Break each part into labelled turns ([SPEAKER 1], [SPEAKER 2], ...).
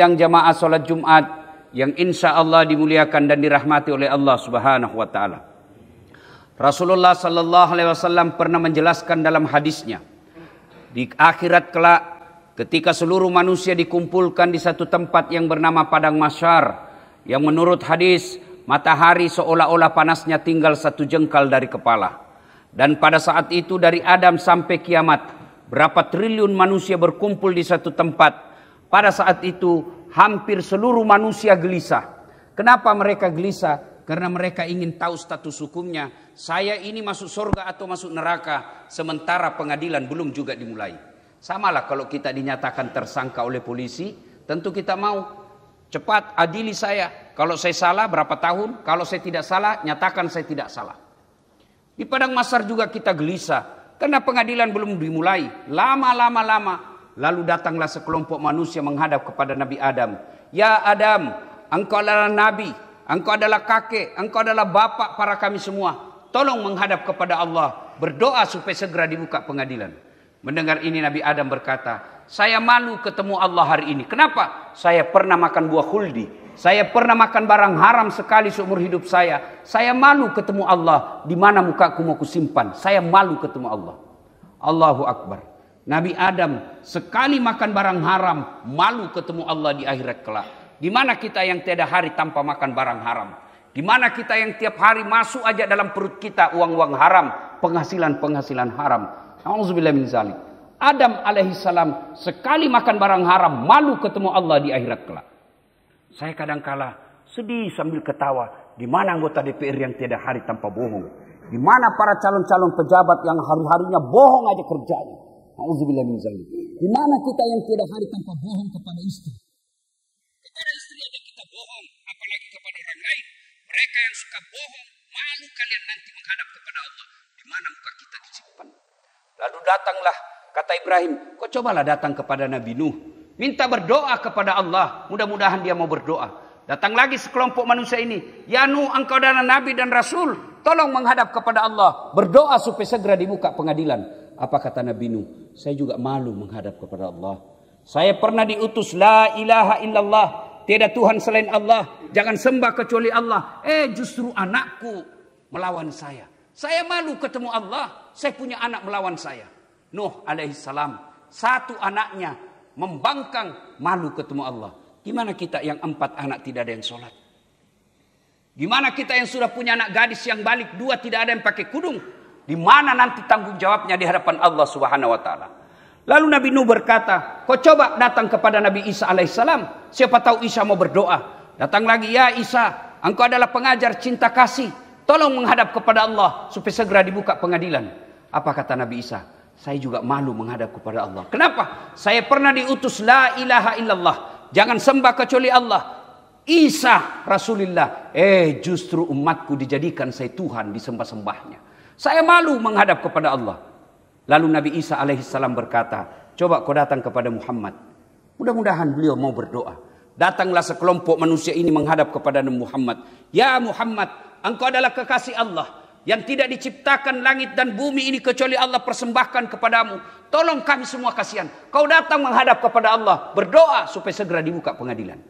[SPEAKER 1] sidang jamaah sholat Jumat yang insya Allah dimuliakan dan dirahmati oleh Allah Subhanahu wa Ta'ala. Rasulullah Sallallahu Alaihi Wasallam pernah menjelaskan dalam hadisnya di akhirat kelak ketika seluruh manusia dikumpulkan di satu tempat yang bernama padang masyar yang menurut hadis matahari seolah-olah panasnya tinggal satu jengkal dari kepala dan pada saat itu dari Adam sampai kiamat berapa triliun manusia berkumpul di satu tempat pada saat itu hampir seluruh manusia gelisah. Kenapa mereka gelisah? Karena mereka ingin tahu status hukumnya. Saya ini masuk surga atau masuk neraka. Sementara pengadilan belum juga dimulai. Samalah kalau kita dinyatakan tersangka oleh polisi. Tentu kita mau cepat adili saya. Kalau saya salah berapa tahun. Kalau saya tidak salah nyatakan saya tidak salah. Di Padang Masar juga kita gelisah. Karena pengadilan belum dimulai. Lama-lama-lama Lalu datanglah sekelompok manusia menghadap kepada Nabi Adam. Ya Adam, engkau adalah nabi, engkau adalah kakek, engkau adalah bapak para kami semua. Tolong menghadap kepada Allah, berdoa supaya segera dibuka pengadilan. Mendengar ini Nabi Adam berkata, saya malu ketemu Allah hari ini. Kenapa? Saya pernah makan buah khuldi. Saya pernah makan barang haram sekali seumur hidup saya. Saya malu ketemu Allah. Di mana mukaku mau kusimpan? Saya malu ketemu Allah. Allahu Akbar. Nabi Adam sekali makan barang haram malu ketemu Allah di akhirat kelak. Di mana kita yang tiada hari tanpa makan barang haram? Di mana kita yang tiap hari masuk aja dalam perut kita uang-uang haram, penghasilan-penghasilan haram. Nauzubillah min zalik. Adam alaihi salam sekali makan barang haram malu ketemu Allah di akhirat kelak. Saya kadang-kala sedih sambil ketawa. Di mana anggota DPR yang tiada hari tanpa bohong? Di mana para calon-calon pejabat yang hari-harinya bohong aja kerjanya? Alhamdulillah min zalim. Di mana kita yang tidak hari tanpa bohong kepada istri? Kepada istri ada kita bohong, apalagi kepada orang lain. Mereka yang suka bohong, malu kalian nanti menghadap kepada Allah. Di mana muka kita disimpan? Lalu datanglah, kata Ibrahim, kau cobalah datang kepada Nabi Nuh. Minta berdoa kepada Allah. Mudah-mudahan dia mau berdoa. Datang lagi sekelompok manusia ini. Ya Nuh, engkau adalah Nabi dan Rasul. Tolong menghadap kepada Allah. Berdoa supaya segera dibuka pengadilan. Apa kata Nabi Nuh? Saya juga malu menghadap kepada Allah. Saya pernah diutus la ilaha illallah. Tiada Tuhan selain Allah. Jangan sembah kecuali Allah. Eh justru anakku melawan saya. Saya malu ketemu Allah. Saya punya anak melawan saya. Nuh alaihissalam. Satu anaknya membangkang malu ketemu Allah. Gimana kita yang empat anak tidak ada yang sholat? Gimana kita yang sudah punya anak gadis yang balik dua tidak ada yang pakai kudung? Di mana nanti tanggung jawabnya di hadapan Allah Subhanahu wa taala. Lalu Nabi Nuh berkata, "Kau coba datang kepada Nabi Isa alaihissalam, siapa tahu Isa mau berdoa." Datang lagi, "Ya Isa, engkau adalah pengajar cinta kasih. Tolong menghadap kepada Allah supaya segera dibuka pengadilan." Apa kata Nabi Isa? Saya juga malu menghadap kepada Allah. Kenapa? Saya pernah diutus la ilaha illallah. Jangan sembah kecuali Allah. Isa Rasulullah. Eh justru umatku dijadikan saya Tuhan disembah-sembahnya. Saya malu menghadap kepada Allah. Lalu Nabi Isa alaihissalam berkata, coba kau datang kepada Muhammad. Mudah-mudahan beliau mau berdoa. Datanglah sekelompok manusia ini menghadap kepada Nabi Muhammad. Ya Muhammad, engkau adalah kekasih Allah. Yang tidak diciptakan langit dan bumi ini kecuali Allah persembahkan kepadamu. Tolong kami semua kasihan. Kau datang menghadap kepada Allah. Berdoa supaya segera dibuka pengadilan.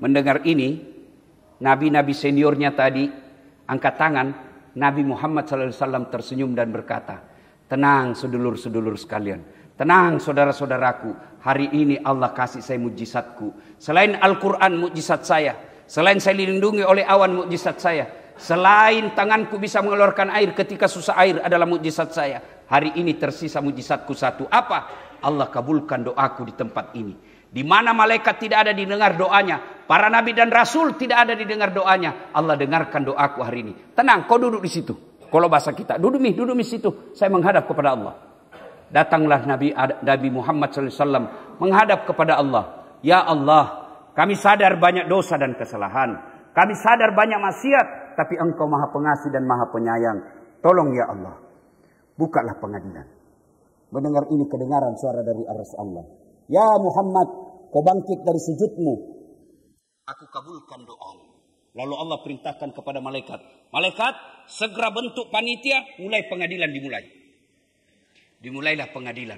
[SPEAKER 1] Mendengar ini, nabi-nabi seniornya tadi angkat tangan Nabi Muhammad SAW tersenyum dan berkata, Tenang sedulur-sedulur sekalian. Tenang saudara-saudaraku. Hari ini Allah kasih saya mujizatku. Selain Al-Quran mujizat saya. Selain saya dilindungi oleh awan mujizat saya. Selain tanganku bisa mengeluarkan air ketika susah air adalah mujizat saya. Hari ini tersisa mujizatku satu. Apa? Allah kabulkan doaku di tempat ini. Di mana malaikat tidak ada didengar doanya. Para nabi dan rasul tidak ada didengar doanya. Allah dengarkan doaku hari ini. Tenang, kau duduk di situ. Kalau bahasa kita, duduk mi, duduk situ. Saya menghadap kepada Allah. Datanglah Nabi Nabi Muhammad SAW menghadap kepada Allah. Ya Allah, kami sadar banyak dosa dan kesalahan. Kami sadar banyak maksiat. Tapi engkau maha pengasih dan maha penyayang. Tolong ya Allah. Bukalah pengadilan. Mendengar ini kedengaran suara dari aras Allah. Ya Muhammad, kau bangkit dari sujudmu. Aku kabulkan doamu. Lalu Allah perintahkan kepada malaikat. Malaikat, segera bentuk panitia, mulai pengadilan dimulai. Dimulailah pengadilan.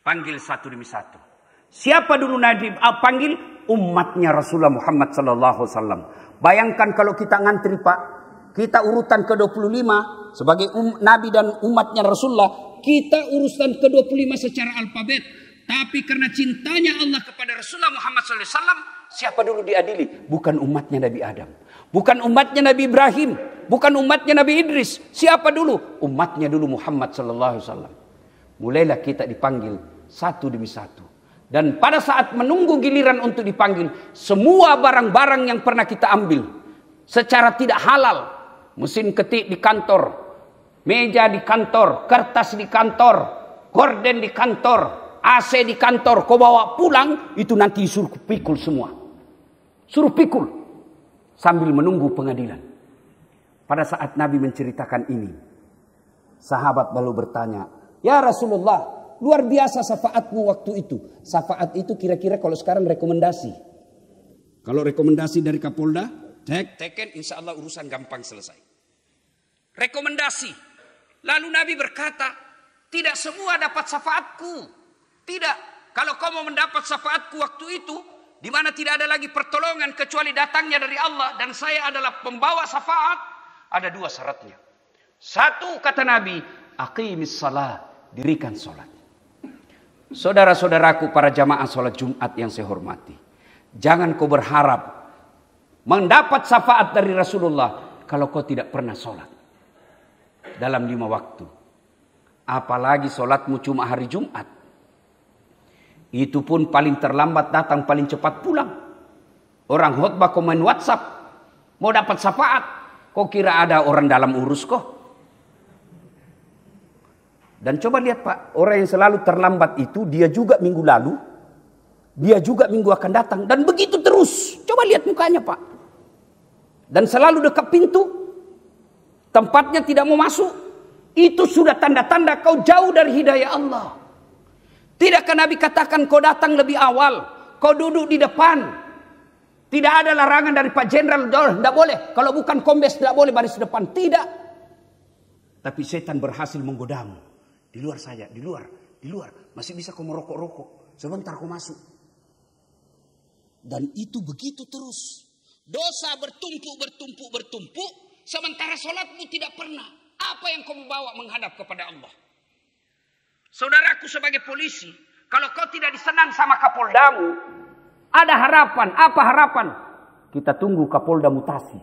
[SPEAKER 1] Panggil satu demi satu. Siapa dulu Nabi ah, panggil? Umatnya Rasulullah Muhammad Sallallahu Alaihi Wasallam. Bayangkan kalau kita ngantri Pak, kita urutan ke-25 sebagai um, Nabi dan umatnya Rasulullah, kita urusan ke-25 secara alfabet. Tapi karena cintanya Allah kepada Rasulullah Muhammad SAW, siapa dulu diadili? Bukan umatnya Nabi Adam. Bukan umatnya Nabi Ibrahim. Bukan umatnya Nabi Idris. Siapa dulu? Umatnya dulu Muhammad SAW. Mulailah kita dipanggil satu demi satu. Dan pada saat menunggu giliran untuk dipanggil, semua barang-barang yang pernah kita ambil secara tidak halal, mesin ketik di kantor, meja di kantor, kertas di kantor, gorden di kantor, AC di kantor kau bawa pulang, itu nanti suruh pikul semua. Suruh pikul sambil menunggu pengadilan. Pada saat Nabi menceritakan ini, sahabat lalu bertanya, "Ya Rasulullah, luar biasa syafaatmu waktu itu. Syafaat itu kira-kira kalau sekarang rekomendasi. Kalau rekomendasi dari Kapolda, cek teken insya Allah urusan gampang selesai. Rekomendasi. Lalu Nabi berkata, tidak semua dapat syafaatku. Tidak. Kalau kau mau mendapat syafaatku waktu itu, di mana tidak ada lagi pertolongan kecuali datangnya dari Allah dan saya adalah pembawa syafaat, ada dua syaratnya. Satu kata Nabi, aqimis salah, dirikan salat. Saudara-saudaraku para jamaah salat Jumat yang saya hormati, jangan kau berharap mendapat syafaat dari Rasulullah kalau kau tidak pernah salat dalam lima waktu. Apalagi salatmu cuma hari Jumat. Itu pun paling terlambat datang, paling cepat pulang. Orang khutbah komen WhatsApp. Mau dapat syafaat. Kau kira ada orang dalam urus kau? Dan coba lihat Pak, orang yang selalu terlambat itu dia juga minggu lalu. Dia juga minggu akan datang. Dan begitu terus. Coba lihat mukanya Pak. Dan selalu dekat pintu. Tempatnya tidak mau masuk. Itu sudah tanda-tanda kau jauh dari hidayah Allah. Tidakkah Nabi katakan kau datang lebih awal, kau duduk di depan. Tidak ada larangan dari Pak Jenderal, tidak boleh. Kalau bukan kombes, tidak boleh baris depan. Tidak. Tapi setan berhasil menggodamu. Di luar saya, di luar, di luar. Masih bisa kau merokok-rokok. Sebentar kau masuk. Dan itu begitu terus. Dosa bertumpuk, bertumpuk, bertumpuk. Sementara sholatmu tidak pernah. Apa yang kau bawa menghadap kepada Allah? Saudaraku sebagai polisi, kalau kau tidak disenang sama kapoldamu, ada harapan. Apa harapan? Kita tunggu kapolda mutasi.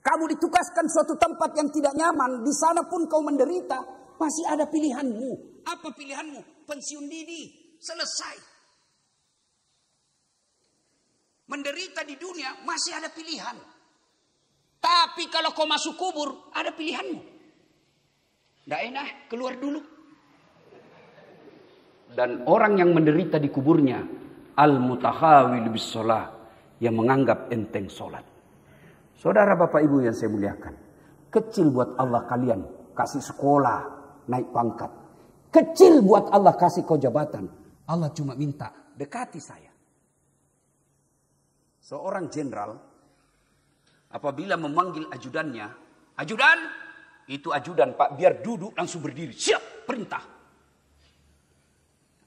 [SPEAKER 1] Kamu ditugaskan suatu tempat yang tidak nyaman, di sana pun kau menderita, masih ada pilihanmu. Apa pilihanmu? Pensiun dini, selesai. Menderita di dunia masih ada pilihan. Tapi kalau kau masuk kubur, ada pilihanmu. Tidak enak, keluar dulu. Dan orang yang menderita di kuburnya, al-mutahawil bis yang menganggap enteng sholat. Saudara bapak ibu yang saya muliakan, kecil buat Allah kalian kasih sekolah, naik pangkat. Kecil buat Allah kasih kau jabatan. Allah cuma minta, dekati saya. Seorang jenderal apabila memanggil ajudannya, ajudan itu ajudan Pak, biar duduk langsung berdiri. Siap, perintah.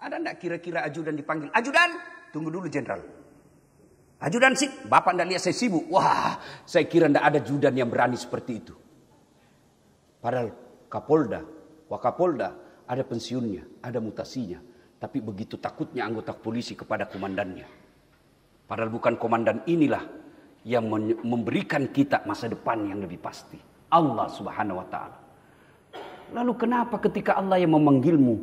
[SPEAKER 1] Ada enggak kira-kira ajudan dipanggil? Ajudan, tunggu dulu jenderal. Ajudan sih, bapak enggak lihat saya sibuk. Wah, saya kira enggak ada ajudan yang berani seperti itu. Padahal Kapolda, Wakapolda, ada pensiunnya, ada mutasinya. Tapi begitu takutnya anggota polisi kepada komandannya. Padahal bukan komandan inilah yang memberikan kita masa depan yang lebih pasti. Allah Subhanahu wa taala. Lalu kenapa ketika Allah yang memanggilmu,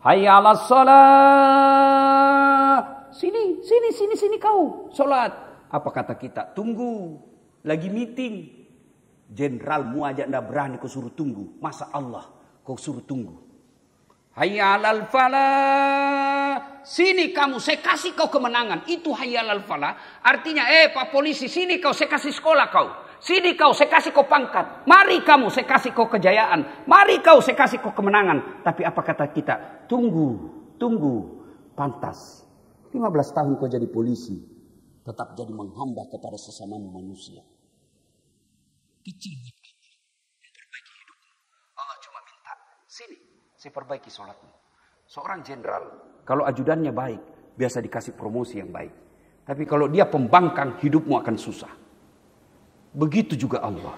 [SPEAKER 1] hayya 'alas salat. Sini, sini, sini, sini kau sholat. Apa kata kita? Tunggu. Lagi meeting. Jenderalmu aja ndak berani kau suruh tunggu. Masa Allah kau suruh tunggu? Hayya 'alal falah. Sini kamu, saya kasih kau kemenangan. Itu hayya 'alal falah. Artinya, eh Pak polisi, sini kau, saya kasih sekolah kau. Sini kau, saya kasih kau pangkat. Mari kamu, saya kasih kau kejayaan. Mari kau, saya kasih kau kemenangan. Tapi apa kata kita? Tunggu, tunggu. Pantas. 15 tahun kau jadi polisi. Tetap jadi menghamba kepada sesama manusia. Kecil. hidup. Allah cuma minta. Sini, saya perbaiki sholatmu. Seorang jenderal, kalau ajudannya baik, biasa dikasih promosi yang baik. Tapi kalau dia pembangkang, hidupmu akan susah. Begitu juga Allah.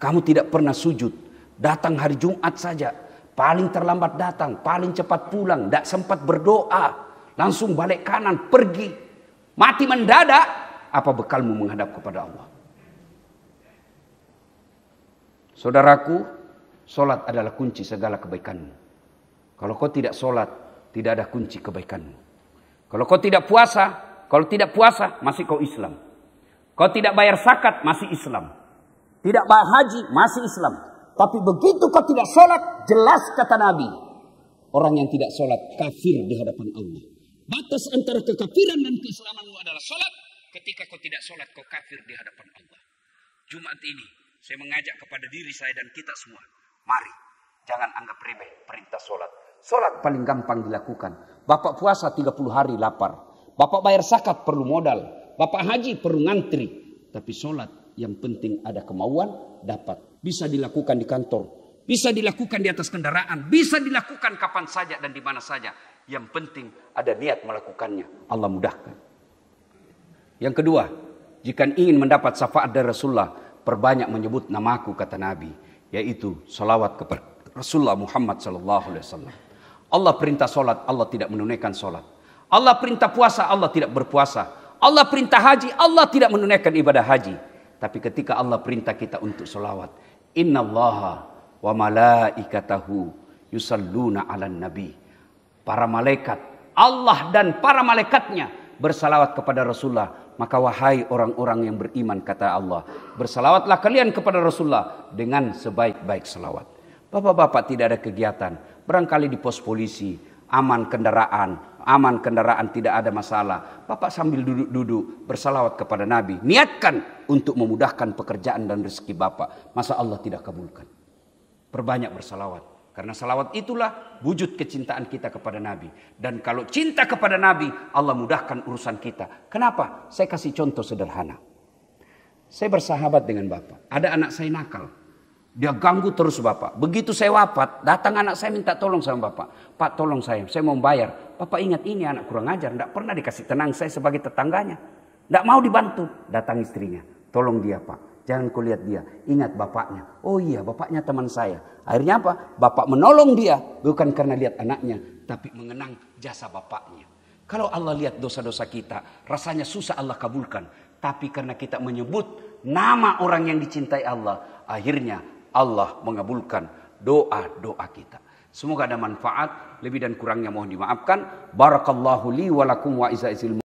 [SPEAKER 1] Kamu tidak pernah sujud. Datang hari Jumat saja. Paling terlambat datang. Paling cepat pulang. Tidak sempat berdoa. Langsung balik kanan. Pergi. Mati mendadak. Apa bekalmu menghadap kepada Allah? Saudaraku, solat adalah kunci segala kebaikanmu. Kalau kau tidak solat, tidak ada kunci kebaikanmu. Kalau kau tidak puasa, kalau tidak puasa, masih kau Islam. Kau tidak bayar zakat masih Islam. Tidak bayar haji masih Islam. Tapi begitu kau tidak sholat, jelas kata Nabi. Orang yang tidak sholat kafir di hadapan Allah. Batas antara kekafiran dan keislamanmu adalah sholat. Ketika kau tidak sholat, kau kafir di hadapan Allah. Jumat ini, saya mengajak kepada diri saya dan kita semua. Mari, jangan anggap remeh perintah sholat. Sholat paling gampang dilakukan. Bapak puasa 30 hari lapar. Bapak bayar zakat perlu modal. Bapak haji perlu ngantri. Tapi sholat yang penting ada kemauan dapat. Bisa dilakukan di kantor. Bisa dilakukan di atas kendaraan. Bisa dilakukan kapan saja dan di mana saja. Yang penting ada niat melakukannya. Allah mudahkan. Yang kedua, jika ingin mendapat syafaat dari Rasulullah, perbanyak menyebut namaku kata Nabi, yaitu salawat kepada Rasulullah Muhammad sallallahu alaihi wasallam. Allah perintah sholat, Allah tidak menunaikan sholat. Allah perintah puasa, Allah tidak berpuasa. Allah perintah haji, Allah tidak menunaikan ibadah haji. Tapi ketika Allah perintah kita untuk solawat. Inna allah, wa malaikatahu yusalluna ala nabi. Para malaikat, Allah dan para malaikatnya bersalawat kepada Rasulullah. Maka wahai orang-orang yang beriman kata Allah. Bersalawatlah kalian kepada Rasulullah dengan sebaik-baik salawat. Bapak-bapak tidak ada kegiatan. Barangkali di pos polisi, aman kendaraan, aman kendaraan tidak ada masalah. Bapak sambil duduk-duduk bersalawat kepada Nabi. Niatkan untuk memudahkan pekerjaan dan rezeki Bapak. Masa Allah tidak kabulkan. Perbanyak bersalawat. Karena salawat itulah wujud kecintaan kita kepada Nabi. Dan kalau cinta kepada Nabi, Allah mudahkan urusan kita. Kenapa? Saya kasih contoh sederhana. Saya bersahabat dengan Bapak. Ada anak saya nakal. Dia ganggu terus Bapak. Begitu saya wafat, datang anak saya minta tolong sama Bapak. Pak tolong saya, saya mau bayar. Bapak ingat ini anak kurang ajar, tidak pernah dikasih tenang saya sebagai tetangganya. Tidak mau dibantu. Datang istrinya, tolong dia Pak. Jangan kulihat dia, ingat bapaknya. Oh iya, bapaknya teman saya. Akhirnya apa? Bapak menolong dia, bukan karena lihat anaknya, tapi mengenang jasa bapaknya. Kalau Allah lihat dosa-dosa kita, rasanya susah Allah kabulkan. Tapi karena kita menyebut nama orang yang dicintai Allah, akhirnya Allah mengabulkan doa-doa kita. Semoga ada manfaat, lebih dan kurangnya mohon dimaafkan. Barakallahu li wa lakum wa iza'izil